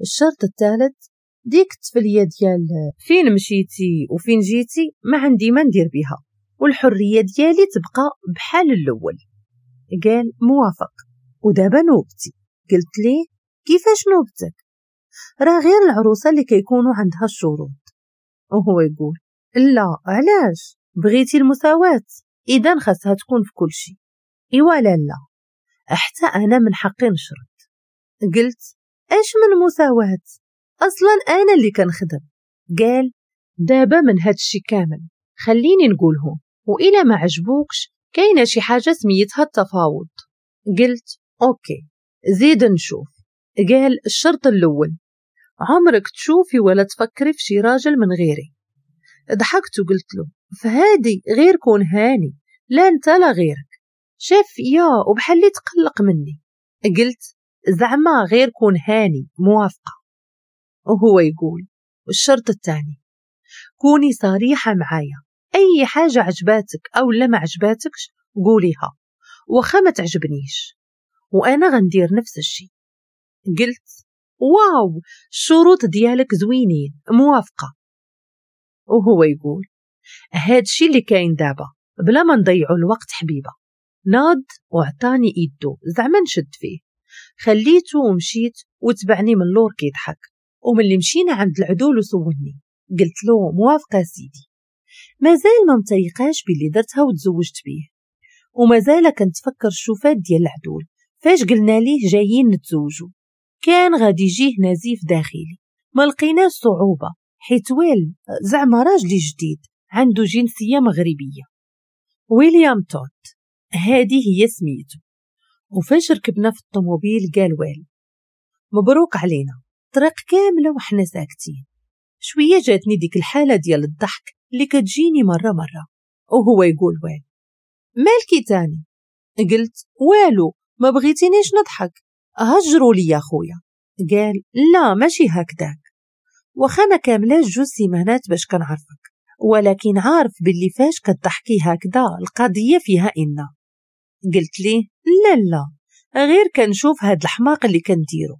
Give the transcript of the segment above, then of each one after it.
الشرط الثالث ديكت في اليد ديال فين مشيتي وفين جيتي ما عندي ما ندير بها والحرية ديالي تبقى بحال الأول قال موافق ودابا نوبتي قلت ليه كيفاش نوبتك راه غير العروسة اللي كيكونوا عندها الشروط وهو يقول لا علاش بغيتي المساواة إذا خاصها تكون في كل شيء إيوا لا لا حتى أنا من حقي نشرط قلت اش من مساواة اصلا انا اللي كنخدم قال دابا من هاد الشي كامل خليني نقوله وإلا ما عجبوكش كاينه شي حاجه سميتها التفاوض قلت اوكي زيد نشوف قال الشرط الاول عمرك تشوفي ولا تفكري في شي راجل من غيري ضحكت وقلت له فهادي غير كون هاني لا انت لا غيرك شاف يا وبحلي تقلق مني قلت زعما غير كون هاني موافقة وهو يقول الشرط الثاني كوني صريحة معايا أي حاجة عجباتك أو لا ما عجباتكش قوليها وخا ما تعجبنيش وأنا غندير نفس الشي قلت واو الشروط ديالك زوينين موافقة وهو يقول هادشي اللي كاين دابا بلا ما نضيعو الوقت حبيبة ناض وعطاني إيدو زعما نشد فيه خليته ومشيت وتبعني من لور كيضحك وملي مشينا عند العدول وسولني قلت له موافقة سيدي مازال ما متيقاش باللي درتها وتزوجت بيه ومازال كنتفكر الشوفات ديال العدول فاش قلنا ليه جايين نتزوجوا كان غادي يجيه نزيف داخلي ما لقيناش صعوبة حيت ويل زعما راجلي جديد عنده جنسية مغربية ويليام توت هذه هي سميته وفجر ركبنا في الطوموبيل قال والو مبروك علينا طريق كاملة وحنا ساكتين شوية جاتني ديك الحالة ديال الضحك اللي كتجيني مرة مرة وهو يقول والو مالكي تاني قلت والو ما بغيتينيش نضحك هجروا لي يا خويا قال لا ماشي هكذاك وخانا كاملة كاملاش جوج سيمانات باش كنعرفك ولكن عارف باللي فاش كتضحكي هكذا القضيه فيها إنا قلت لي لا لا غير كنشوف هاد الحماق اللي كنديرو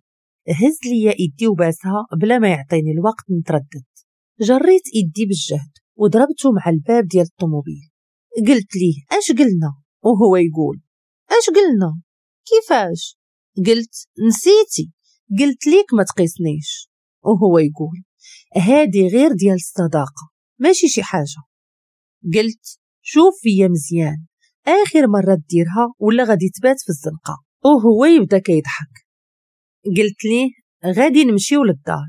هز ليا ايدي وباسها بلا ما يعطيني الوقت نتردد جريت ايدي بالجهد وضربته مع الباب ديال الطوموبيل قلت ليه اش قلنا وهو يقول اش قلنا كيفاش قلت نسيتي قلت ليك ما تقيسنيش وهو يقول هادي غير ديال الصداقة ماشي شي حاجة قلت شوف فيا مزيان آخر مرة تديرها ولا غادي تبات في الزنقة وهو يبدا كيضحك قلت ليه غادي نمشيو للدار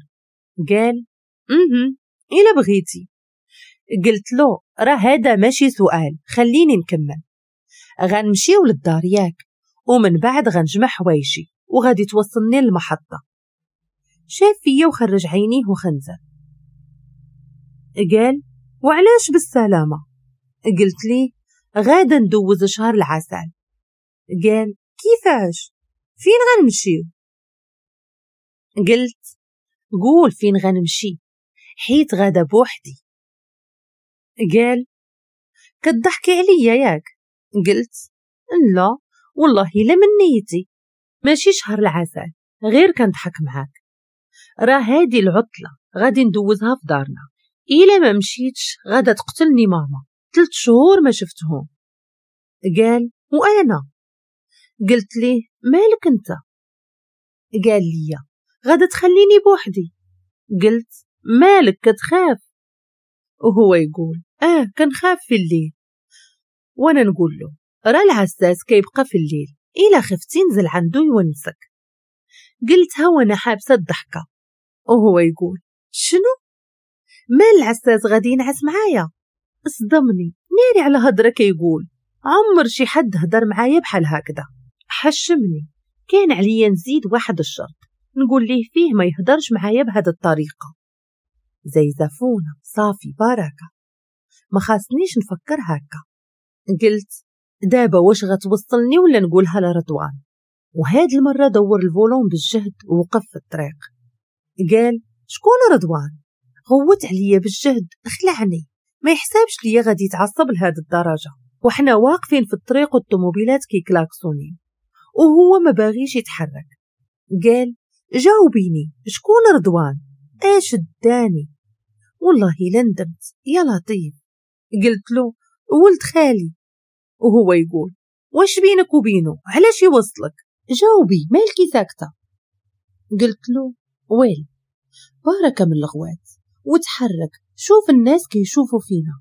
قال اها إلا بغيتي قلت له راه هذا ماشي سؤال خليني نكمل غنمشيو للدار ياك ومن بعد غنجمع حوايجي وغادي توصلني للمحطة شاف فيا وخرج عينيه وخنزر قال وعلاش بالسلامة قلت ليه غادا ندوز شهر العسل قال كيفاش فين غنمشيو قلت قول فين غنمشي حيت غادا بوحدي قال كضحكي عليا ياك قلت لا والله لا من نيتي ماشي شهر العسل غير كنضحك معاك راه هادي العطلة غادي ندوزها في دارنا إلا ما مشيتش غادا تقتلني ماما ثلاث شهور ما شفتهم قال وأنا قلت ليه مالك أنت قال لي غدا تخليني بوحدي قلت مالك كتخاف وهو يقول اه كنخاف في الليل وانا نقول له راه العساس كيبقى في الليل الا خفتي نزل عنده يونسك قلتها وانا حابسه الضحكه وهو يقول شنو مال العساس غادي ينعس معايا صدمني ناري على هدرك يقول عمر شي حد هدر معايا بحال هكذا حشمني كان عليا نزيد واحد الشرط نقول ليه فيه ما يهدرش معايا بهذه الطريقة زي زفونة صافي باركة ما خاصنيش نفكر هكا قلت دابا واش غتوصلني ولا نقولها لرضوان وهاد المرة دور الفولون بالجهد ووقف في الطريق قال شكون رضوان غوت عليا بالجهد خلعني ما يحسبش ليا غادي يتعصب لهاد الدرجة وحنا واقفين في الطريق والطوموبيلات كيكلاكسوني وهو ما باغيش يتحرك قال جاوبيني شكون رضوان ايش داني والله لندمت ندمت يا لطيف قلت له ولد خالي وهو يقول واش بينك وبينه علاش يوصلك جاوبي مالكي ساكته قلت له ويل بارك من الغوات وتحرك شوف الناس كيشوفوا فينا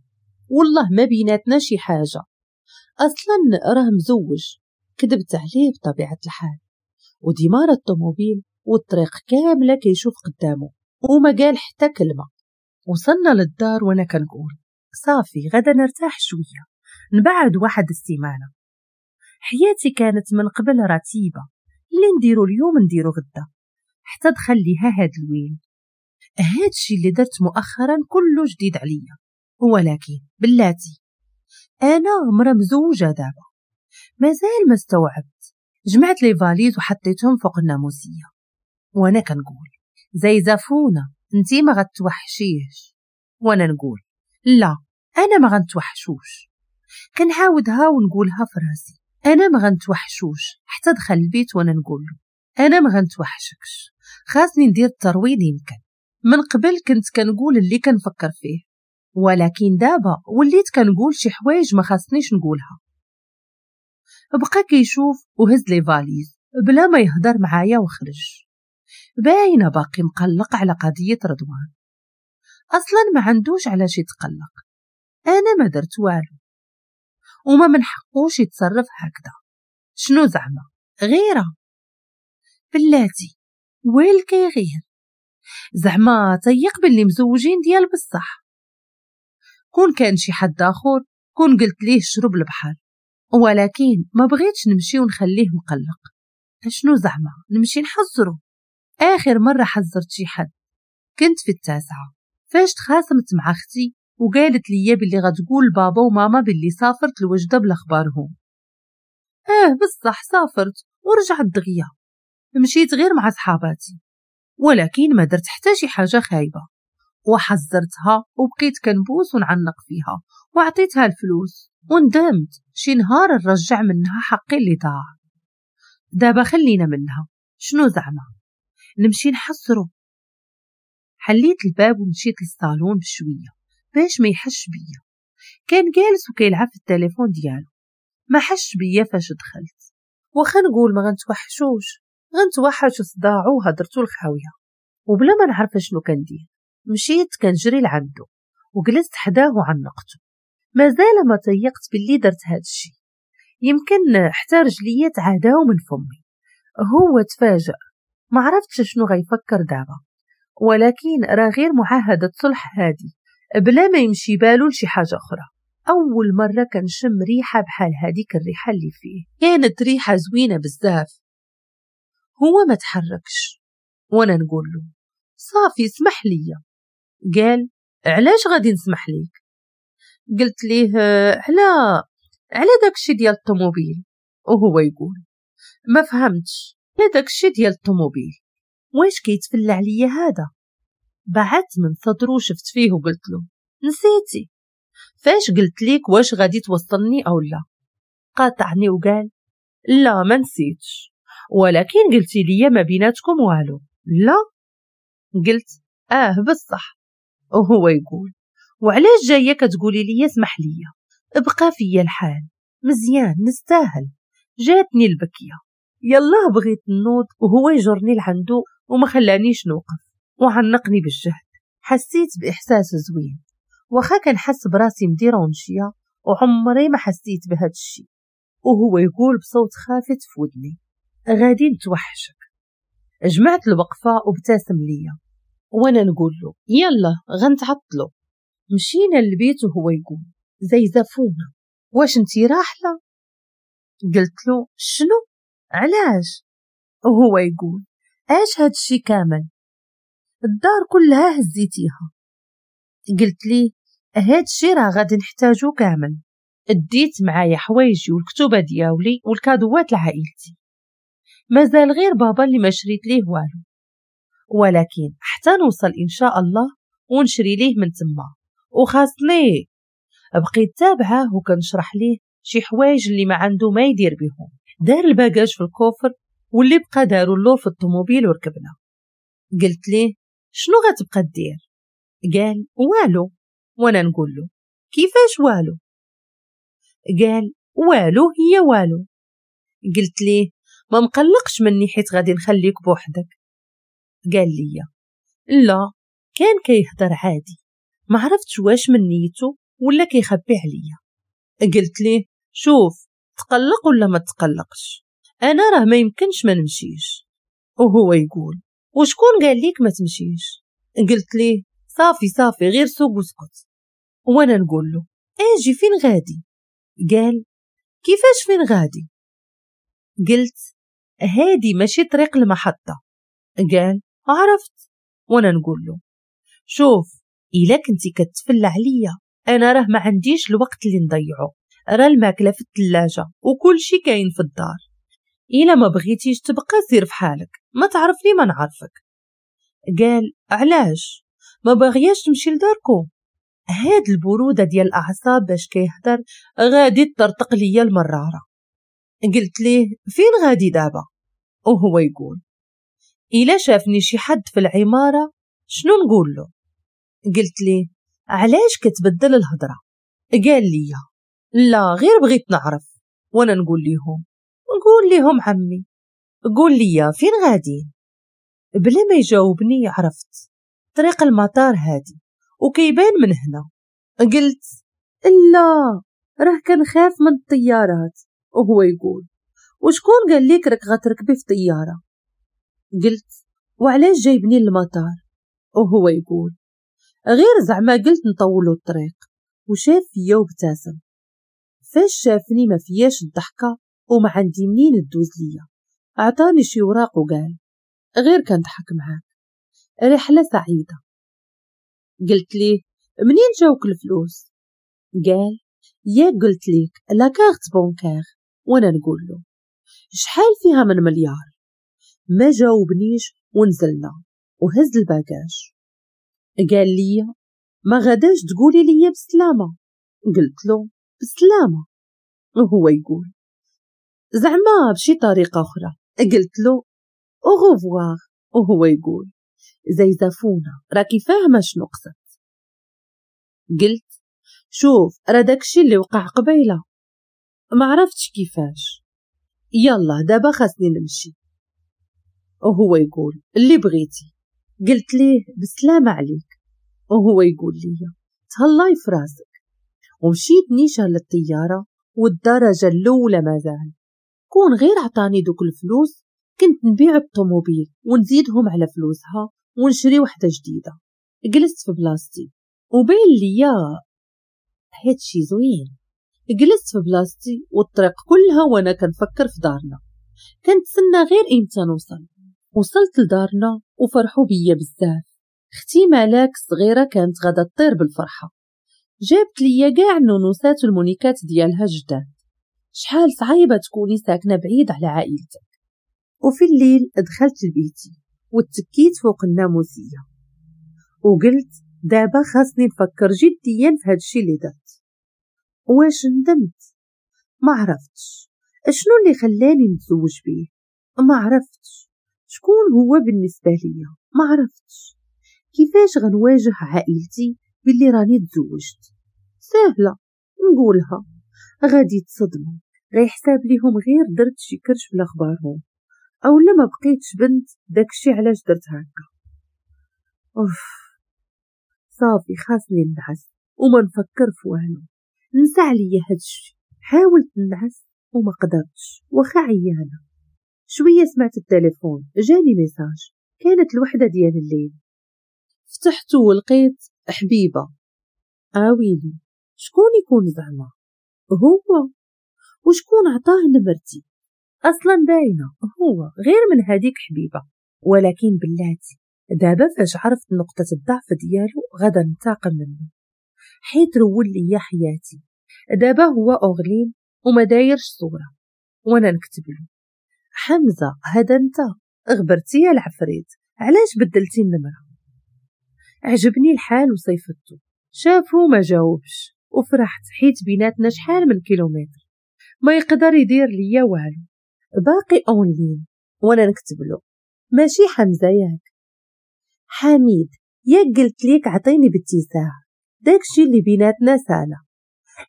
والله ما بيناتنا شي حاجة أصلا راه مزوج كدبت عليه بطبيعة الحال وديمار الطوموبيل والطريق كاملة كيشوف قدامه وما قال حتى كلمة وصلنا للدار وأنا كنقول صافي غدا نرتاح شوية نبعد واحد السيمانة حياتي كانت من قبل رتيبة اللي نديرو اليوم نديرو غدا حتى دخل ليها هاد الويل هادشي اللي درت مؤخرا كله جديد عليا ولكن بلاتي انا مرة مزوجة دابا مازال ما استوعبت جمعت لي فاليز وحطيتهم فوق الناموسية وانا كنقول زي زفونة انتي ما غتوحشيش وانا نقول لا انا ما غنتوحشوش كنعاودها ونقولها في راسي انا ما غنتوحشوش حتى دخل البيت وانا نقول له انا ما غنتوحشكش خاصني ندير الترويض يمكن من قبل كنت كنقول اللي كنفكر فيه ولكن دابا وليت كنقول شي حوايج ما خاصنيش نقولها بقى كيشوف وهز لي فاليز بلا ما يهضر معايا وخرج باينه باقي مقلق على قضيه رضوان اصلا ما عندوش علاش يتقلق انا ما درت والو وما من حقوش يتصرف هكذا شنو زعما غيره بلاتي ويل كيغير زعما تيق باللي مزوجين ديال بصح كون كان شي حد آخر كون قلت ليه شرب البحر ولكن ما بغيتش نمشي ونخليه مقلق اشنو زعما نمشي نحزرو آخر مرة حزرت شي حد كنت في التاسعة فاش تخاصمت مع أختي وقالت لي باللي غتقول بابا وماما باللي سافرت لوجدة بلا خبارهم اه بصح سافرت ورجعت دغيا مشيت غير مع صحاباتي ولكن ما درت حتى شي حاجة خايبة وحذرتها وبقيت كنبوس ونعنق فيها وعطيتها الفلوس وندمت شي نهار نرجع منها حقي اللي ضاع دابا خلينا منها شنو زعما نمشي نحصرو حليت الباب ومشيت للصالون بشوية باش ما يحش بيا كان جالس وكيلعب في التليفون ديالو ما حش بيا فاش دخلت واخا نقول ما غنتوحشوش غنتوحش وصداعه صداعو الخاوية وبلا ما نعرف شنو كندير مشيت كنجري لعندو وجلست حداه وعنقتو مازال ما تيقت باللي درت هاد الشي يمكن حتى رجليا تعاداو من فمي هو تفاجأ ما عرفتش شنو غيفكر دابا ولكن راه غير معاهدة صلح هادي بلا ما يمشي بالو لشي حاجة أخرى أول مرة كنشم ريحة بحال هاديك الريحة اللي فيه كانت ريحة زوينة بزاف هو ما تحركش وانا نقول له صافي اسمح لي قال علاش غادي نسمح ليك قلت ليه على على داكشي ديال الطوموبيل وهو يقول ما فهمتش على داكشي ديال الطوموبيل واش كيتفلع عليا هذا بعت من صدرو شفت فيه وقلت له نسيتي فاش قلت ليك واش غادي توصلني او لا قاطعني وقال لا ما نسيتش ولكن قلتي لي ما بيناتكم والو لا قلت اه بصح وهو يقول وعلاش جايه كتقولي لي اسمح لي ابقى فيا الحال مزيان نستاهل جاتني البكيه يلاه بغيت نوض وهو يجرني لعندو وما خلانيش نوقف وعنقني بالجهد حسيت باحساس زوين واخا كنحس براسي مديره ونشيه وعمري ما حسيت بهاد الشي وهو يقول بصوت خافت في ودني غادي توحشك جمعت الوقفة وابتسم ليا وانا نقول له يلا غنتعطلو مشينا للبيت وهو يقول زي زفونا واش انتي راحلة قلت له شنو علاش وهو يقول اش هادشي كامل الدار كلها هزيتيها قلت ليه هادشي راه غادي نحتاجو كامل اديت معايا حوايجي والكتوبة دياولي والكادوات لعائلتي مازال غير بابا اللي ما شريت ليه والو ولكن حتى نوصل إن شاء الله ونشري ليه من تما وخاصني بقيت تابعه وكنشرح ليه شي حوايج اللي ما عنده ما يدير بهم دار الباجاج في الكوفر واللي بقى دارو اللور في الطوموبيل وركبنا قلت ليه شنو غتبقى دير قال والو وانا نقول له كيفاش والو قال والو هي والو قلت ليه ما مقلقش مني حيت غادي نخليك بوحدك قال لي لا كان كيهضر عادي ما عرفتش واش من نيته ولا كيخبي عليا قلت لي شوف تقلق ولا ما تقلقش انا راه ما يمكنش ما نمشيش وهو يقول وشكون قال ليك ما تمشيش قلت لي صافي صافي غير سوق وسكت وانا نقول له اجي فين غادي قال كيفاش فين غادي قلت هادي ماشي طريق المحطة قال عرفت وانا نقول له شوف إلا كنتي كتفل عليا أنا راه ما عنديش الوقت اللي نضيعه راه الماكلة في التلاجة وكل شي كاين في الدار إلا ما بغيتيش تبقى سير في حالك ما تعرفني ما نعرفك قال علاش ما بغياش تمشي لداركم هاد البرودة ديال الأعصاب باش كيهضر غادي تطرطق ليا المرارة قلت ليه فين غادي دابا وهو يقول إلا شافني شي حد في العمارة شنو نقول له قلت ليه علاش كتبدل الهضرة قال لي لا غير بغيت نعرف وانا نقول ليهم نقول ليهم عمي قول لي فين غادي بلا ما يجاوبني عرفت طريق المطار هادي وكيبان من هنا قلت لا راه كنخاف من الطيارات وهو يقول وشكون قال لك راك غتركبي في طيارة قلت وعلاش جايبني للمطار وهو يقول غير زعما قلت نطولو الطريق وشاف فيا وابتسم فاش شافني ما فياش الضحكة وما عندي منين ندوز ليا اعطاني شي وراق وقال غير كنضحك معاك رحلة سعيدة قلت ليه منين جاوك الفلوس قال يا قلت ليك لا كارت بونكار وانا نقول له شحال فيها من مليار ما جاوبنيش ونزلنا وهز الباكاج قال لي ما غداش تقولي لي بسلامة قلت له بسلامة وهو يقول زعما بشي طريقة أخرى قلت له أوغوفوار وهو يقول زيزفونة راكي فاهمة شنو قصد قلت شوف راه داكشي اللي وقع قبيله ما عرفتش كيفاش يلا دابا خاصني نمشي وهو يقول اللي بغيتي قلت ليه بسلامة عليك وهو يقول لي تهلاي في راسك ومشيت نيشان للطيارة والدرجة الأولى مازال كون غير عطاني دوك الفلوس كنت نبيع الطوموبيل ونزيدهم على فلوسها ونشري وحدة جديدة جلست في بلاصتي وبين ليا هادشي زوين جلست في بلاصتي والطريق كلها وانا كنفكر في دارنا كنتسنى غير امتى نوصل وصلت لدارنا وفرحوا بيا بزاف اختي ملاك الصغيره كانت غدا تطير بالفرحه جابت ليا كاع النونوسات والمونيكات ديالها جداد شحال صعيبه تكوني ساكنه بعيد على عائلتك وفي الليل دخلت لبيتي واتكيت فوق الناموسيه وقلت دابا خاصني نفكر جديا في هادشي اللي درت واش ندمت ما عرفتش شنو اللي خلاني نتزوج بيه ما عرفتش شكون هو بالنسبة ليا ما عرفتش كيفاش غنواجه عائلتي باللي راني تزوجت سهلة نقولها غادي يتصدموا غيحساب ليهم غير درت شي كرش بلا خبارهم او لا بقيتش بنت داكشي علاش درت هكا اوف صافي خاصني نبعث وما نفكر في والو نسى عليا هادشي حاولت نعس وما قدرتش واخا عيانه شويه سمعت التليفون جاني ميساج كانت الوحده ديال الليل فتحته ولقيت حبيبه اويلي شكون يكون زعما هو وشكون عطاه نمرتي اصلا باينه هو غير من هذيك حبيبه ولكن بلاتي دابا فاش عرفت نقطة الضعف ديالو غدا ننتقم منه حيت رول ليا حياتي دابا هو أغلين وما دايرش صورة وأنا نكتب له حمزة هذا أنت غبرتي يا العفريت علاش بدلتي النمرة عجبني الحال وصيفته شافو ما جاوبش وفرحت حيت بيناتنا شحال من كيلومتر ما يقدر يدير ليا والو باقي اونلين وانا نكتب له ماشي حمزه ياك حميد ياك قلت ليك عطيني بالتساهل داكشي اللي بيناتنا سالا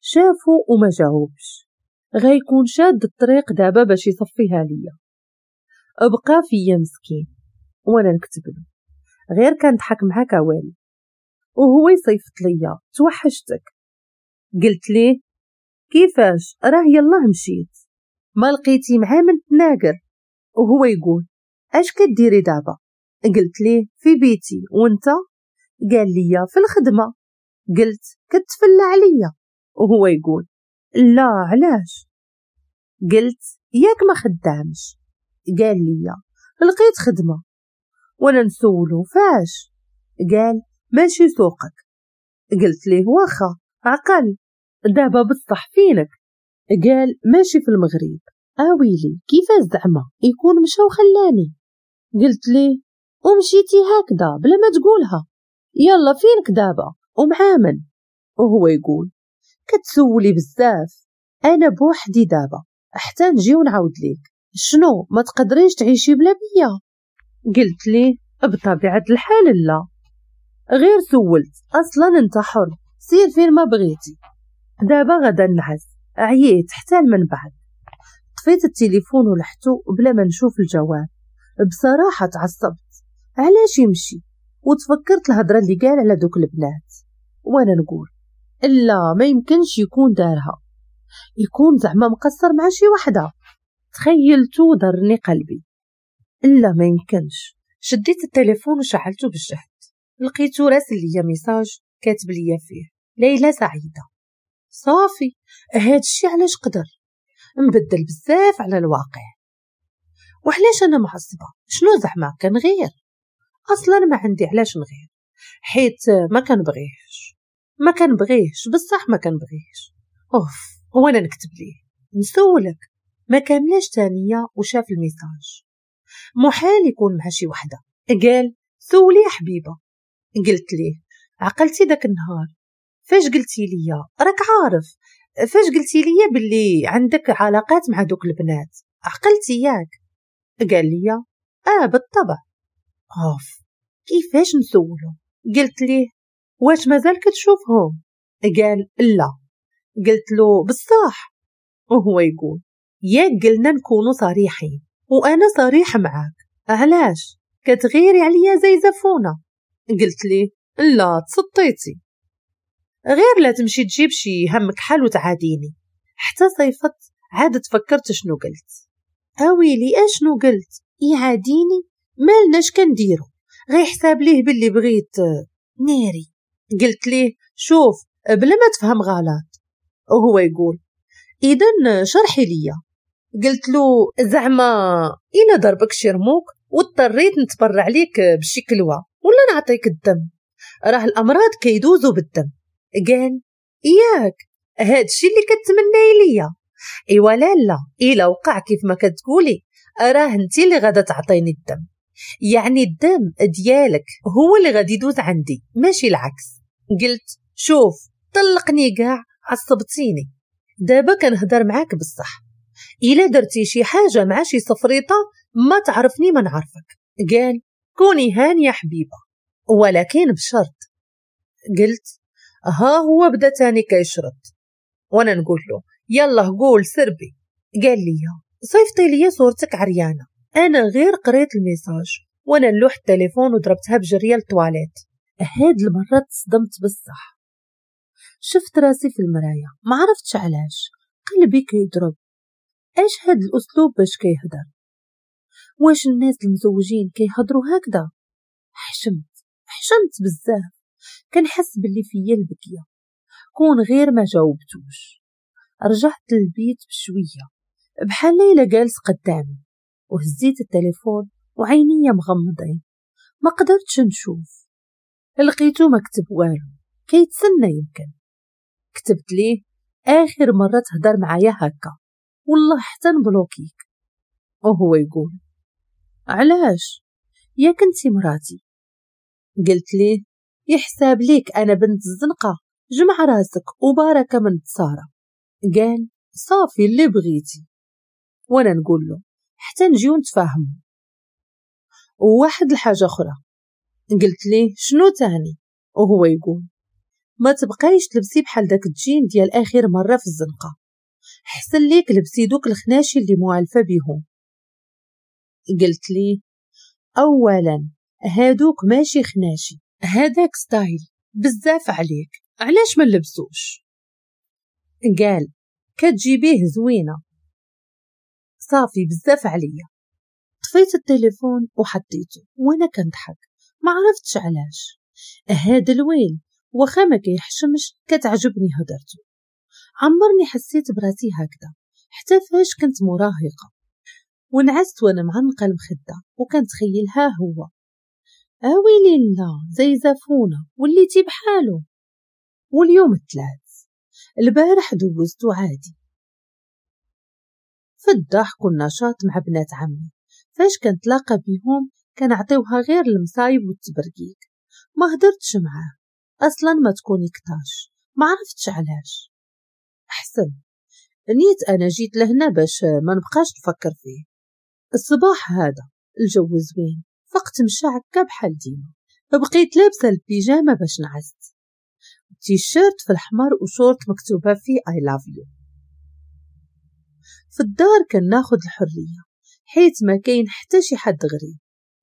شافو وما جاوبش غيكون شاد الطريق دابا باش يصفيها ليا بقى فيا مسكين وانا نكتب له غير كنضحك معاك والي وهو يصيفط ليا توحشتك قلت ليه كيفاش راه يلاه مشيت ما لقيتي معاه من تناقر وهو يقول اش كديري دابا قلت ليه في بيتي وانت قال لي في الخدمه قلت كتفلى عليا وهو يقول لا علاش قلت ياك ما خدامش قال لي لقيت خدمة وانا نسولو فاش قال ماشي سوقك قلت ليه واخا عقل دابا بصح فينك قال ماشي في المغرب اويلي كيفاش زعما يكون مشى وخلاني قلت ليه ومشيتي هكذا بلا ما تقولها يلا فينك دابا ومع من وهو يقول كتسولي بزاف انا بوحدي دابا حتى نجي ونعاود ليك شنو ما تقدريش تعيشي بلا بيا قلت لي بطبيعه الحال لا غير سولت اصلا انت حر سير فين ما بغيتي دابا غدا نعس عييت حتى من بعد طفيت التليفون ولحتو بلا ما نشوف الجواب بصراحه تعصبت علاش يمشي وتفكرت الهضره اللي قال على دوك البنات وأنا نقول إلا ما يمكنش يكون دارها يكون زعما مقصر مع شي وحدة تخيلتو ضرني قلبي إلا ما يمكنش شديت التليفون وشعلته بالجهد لقيتو راسل ليا ميساج كاتب ليا فيه ليلى سعيدة صافي هادشي علاش قدر مبدل بزاف على الواقع وعلاش انا معصبه شنو زعما كنغير اصلا ما عندي علاش نغير حيت ما كنبغيه ما كان بغيش بصح ما كان بغيش اوف هو انا نكتب ليه نسولك ما كاملاش تانية وشاف الميساج محال يكون مع شي وحدة قال سولي يا حبيبة قلت ليه عقلتي داك النهار فاش قلتي ليا راك عارف فاش قلتي ليا باللي عندك علاقات مع دوك البنات عقلتي ياك قال ليا اه بالطبع اوف كيفاش نسولو قلت ليه واش مازال كتشوفهم قال لا قلت له بصح وهو يقول ياك قلنا نكونوا صريحين وانا صريح معاك علاش كتغيري عليا زي زفونه قلت لي لا تسطيتي غير لا تمشي تجيب شي همك حال وتعاديني حتى صيفت عاد تفكرت شنو قلت اويلي اشنو قلت يعاديني مالناش كنديرو غي حساب ليه باللي بغيت ناري قلت لي شوف بلا ما تفهم غلط وهو يقول إذا شرحي ليا قلت له زعما إلا ضربك شي رموك واضطريت نتبرع ليك بشي ولا نعطيك الدم راه الأمراض كيدوزو بالدم قال هاد هادشي اللي كتمناي ليا ايوا لا لا الا وقع كيف ما كتقولي راه انت اللي غادا تعطيني الدم يعني الدم ديالك هو اللي غادي يدوز عندي ماشي العكس قلت شوف طلقني كاع عصبتيني دابا كنهضر معاك بصح الا درتي شي حاجه مع شي صفريطه ما تعرفني ما نعرفك قال كوني هانيه حبيبه ولكن بشرط قلت ها هو بدا تاني كيشرط وانا نقول له يلا قول سربي قال لي صيفطي لي صورتك عريانه انا غير قريت الميساج وانا نلوح التليفون وضربتها بجريه للطواليت هاد المرة تصدمت بالصح شفت راسي في المرايا ما عرفتش علاش قلبي كيضرب اش هاد الاسلوب باش كيهضر واش الناس المزوجين كيهضروا هكذا حشمت حشمت بزاف كنحس باللي فيا البكية كون غير ما جاوبتوش رجعت للبيت بشوية بحال ليلة جالس قدامي وهزيت التليفون وعينيا مغمضين ما قدرتش نشوف لقيتو ما كتب والو كيتسنى يمكن كتبت ليه آخر مرة تهضر معايا هكا والله حتى نبلوكيك وهو يقول علاش يا كنتي مراتي قلت ليه يحساب ليك أنا بنت الزنقة جمع راسك وباركة من تسارة قال صافي اللي بغيتي وانا نقول له حتى نجيو نتفاهمو وواحد الحاجة أخرى قلت ليه شنو تاني وهو يقول ما تبقايش تلبسي بحال داك الجين ديال اخر مره في الزنقه حسن ليك لبسي دوك الخناشي اللي موالفه بيهم قلت لي اولا هادوك ماشي خناشي هذاك ستايل بزاف عليك علاش ما نلبسوش قال كتجيبيه زوينه صافي بزاف عليا طفيت التليفون وحطيته وانا كنضحك ما عرفتش علاش هاد الويل وخا ما كيحشمش كتعجبني هدرتو عمرني حسيت براسي هكذا حتى فاش كنت مراهقة ونعست وانا معنقة المخدة وكنتخيلها هو اويلي لا زي زفونة وليتي بحالو واليوم الثلاث البارح دوزتو عادي في الضحك والنشاط مع بنات عمي فاش كنتلاقى بيهم كنعطيوها غير المصايب والتبرقيق ما هدرتش معاه اصلا ما تكوني كطاش ما عرفتش علاش احسن نيت انا جيت لهنا باش ما نبقاش نفكر فيه الصباح هذا الجو زوين فقت مشى هكا بحال ديما بقيت لابسه البيجامه باش نعست تيشيرت في الحمر وشورت مكتوبه فيه اي لاف يو في الدار كناخد الحريه حيت ما كاين حتى شي حد غريب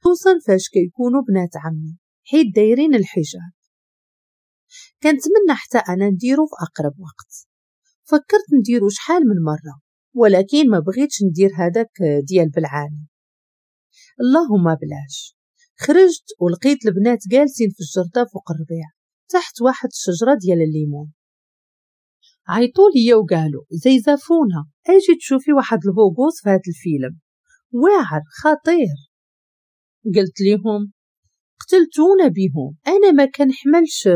خصوصا فاش كيكونوا بنات عمي حيت دايرين الحجاب كنتمنى حتى انا نديرو في اقرب وقت فكرت نديرو شحال من مره ولكن ما بغيتش ندير هذاك ديال بالعاني اللهم بلاش خرجت ولقيت البنات جالسين في الجردة فوق الربيع تحت واحد الشجرة ديال الليمون عيطوا لي وقالوا زيزافونا اجي تشوفي واحد البوغوز في هذا الفيلم واعر خطير قلت لهم قتلتونا بيهم أنا ما كنحملش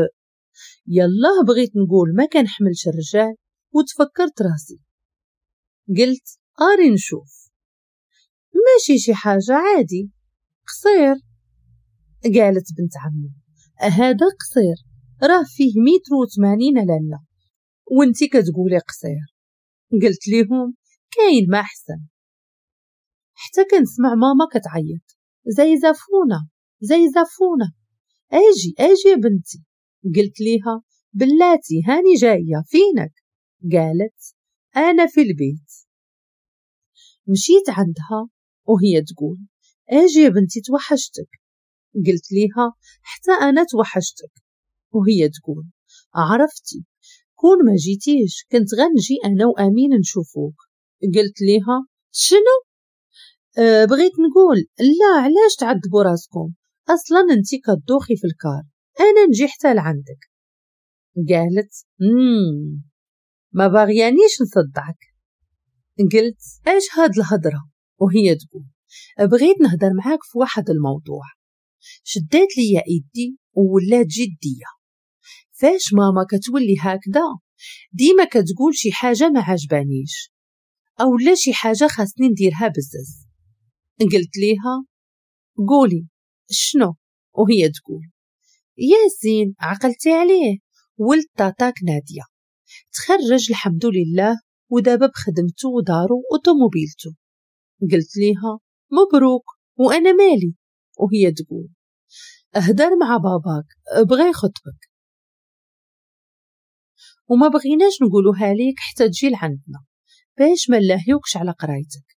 يلا بغيت نقول ما كنحملش الرجال وتفكرت راسي قلت اري نشوف ماشي شي حاجة عادي قصير قالت بنت عمي هذا قصير راه فيه متر وثمانين لنا وانتي كتقولي قصير قلت ليهم كاين ما احسن حتى كنسمع ماما كتعيط زي زفونة زي زفونة اجي اجي يا بنتي قلت ليها بلاتي هاني جاية فينك قالت أنا في البيت مشيت عندها وهي تقول اجي يا بنتي توحشتك قلت ليها حتى أنا توحشتك وهي تقول عرفتي كون ما جيتيش كنت غنجي أنا وأمين نشوفوك قلت ليها شنو أه بغيت نقول لا علاش تعذبوا راسكم اصلا انت كدوخي في الكار انا نجي حتى لعندك قالت مم. ما باغيانيش نصدعك قلت ايش هاد الهضره وهي تقول بغيت نهضر معاك في واحد الموضوع شدات ليا ايدي وولات جديه فاش ماما كتولي هكذا ديما كتقول شي حاجه ما عجبانيش اولا شي حاجه خاصني نديرها بزز قلت ليها قولي شنو وهي تقول يا زين عقلتي عليه ولد تاتاك نادية تخرج الحمد لله ودابا بخدمته ودارو وطوموبيلته قلت ليها مبروك وانا مالي وهي تقول اهدر مع باباك بغى يخطبك وما بغيناش نقولوها ليك حتى تجي لعندنا باش ما على قرايتك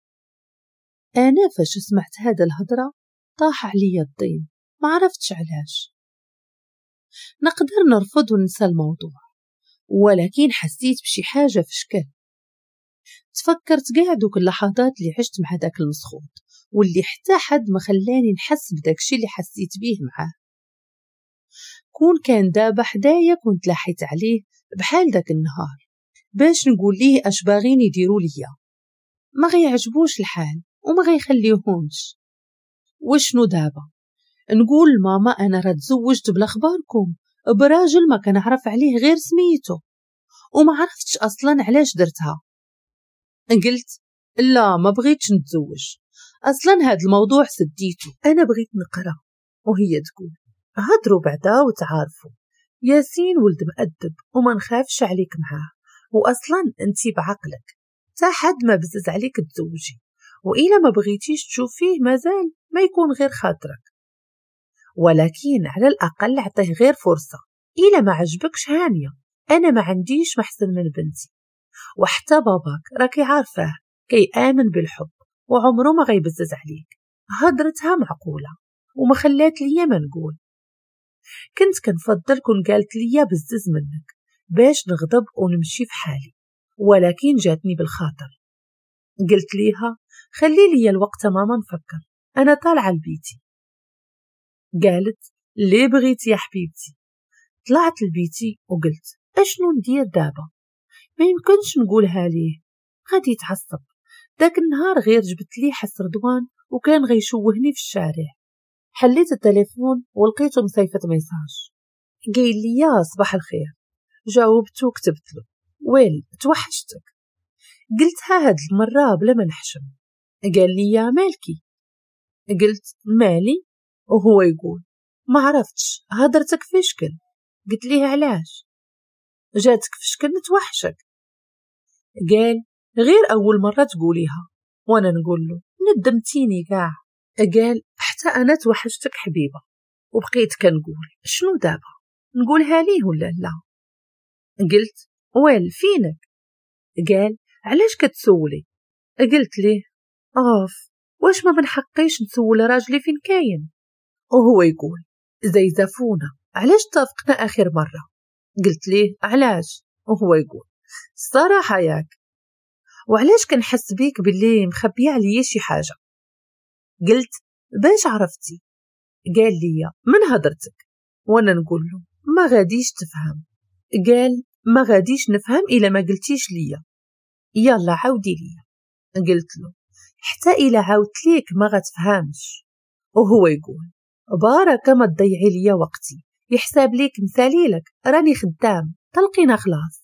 أنا فاش سمعت هاد الهضرة طاح عليا الطين معرفتش علاش نقدر نرفض وننسى الموضوع ولكن حسيت بشي حاجة في شكل تفكرت قاع دوك اللحظات اللي عشت مع داك المسخوط واللي حتى حد ما خلاني نحس بداكشي اللي حسيت بيه معاه كون كان دابا حدايا كنت لاحيت عليه بحال داك النهار باش نقول ليه اش باغين يديروا ليا ما غيعجبوش الحال وما غيخليوهمش وشنو دابا نقول ماما انا راه تزوجت بلا خباركم براجل ما كنعرف عليه غير سميتو وما عرفتش اصلا علاش درتها قلت لا ما بغيتش نتزوج اصلا هاد الموضوع سديتو انا بغيت نقرا وهي تقول هضروا بعدا وتعارفوا ياسين ولد مأدب وما نخافش عليك معاه واصلا انت بعقلك تا حد ما بزز عليك تزوجي وإلا ما بغيتيش تشوفيه مازال ما يكون غير خاطرك ولكن على الأقل عطيه غير فرصة إلا ما عجبكش هانية أنا ما عنديش محسن من بنتي وحتى باباك راكي عارفاه كيآمن بالحب وعمره ما غيبزز عليك هدرتها معقولة وما خلات ليا ما نقول كنت كنفضل كون قالت ليا بزز منك باش نغضب ونمشي في حالي ولكن جاتني بالخاطر قلت ليها خلي لي الوقت ماما نفكر أنا طالعة لبيتي قالت ليه بغيتي يا حبيبتي طلعت لبيتي وقلت أشنو ندير دابا ما يمكنش نقولها ليه غادي يتعصب داك النهار غير جبت لي حس رضوان وكان غيشوهني في الشارع حليت التليفون ولقيته مصيفط ميساج قايل لي صباح الخير جاوبت وكتبت له ويل توحشتك قلتها هاد المرة بلا ما نحشم قال لي يا مالكي قلت مالي وهو يقول ما عرفتش هدرتك في شكل قلت ليه علاش جاتك في شكل نتوحشك قال غير أول مرة تقوليها وأنا نقول له ندمتيني كاع قال حتى أنا توحشتك حبيبة وبقيت كنقول شنو دابا نقولها ليه ولا لا قلت وين فينك قال علاش كتسولي قلت ليه أوف واش ما حقيش نسول راجلي فين كاين وهو يقول زفونا علاش تافقنا آخر مرة قلت ليه علاش وهو يقول الصراحة ياك وعلاش كنحس بيك باللي مخبي عليا شي حاجة قلت باش عرفتي قال لي من هضرتك وانا نقول له ما غاديش تفهم قال ما غاديش نفهم الا ما قلتيش ليا يلا عاودي ليا قلت له حتى إلا عاودت ليك ما غتفهمش وهو يقول بارك ما تضيعي ليا وقتي يحساب ليك لك راني خدام تلقينا خلاص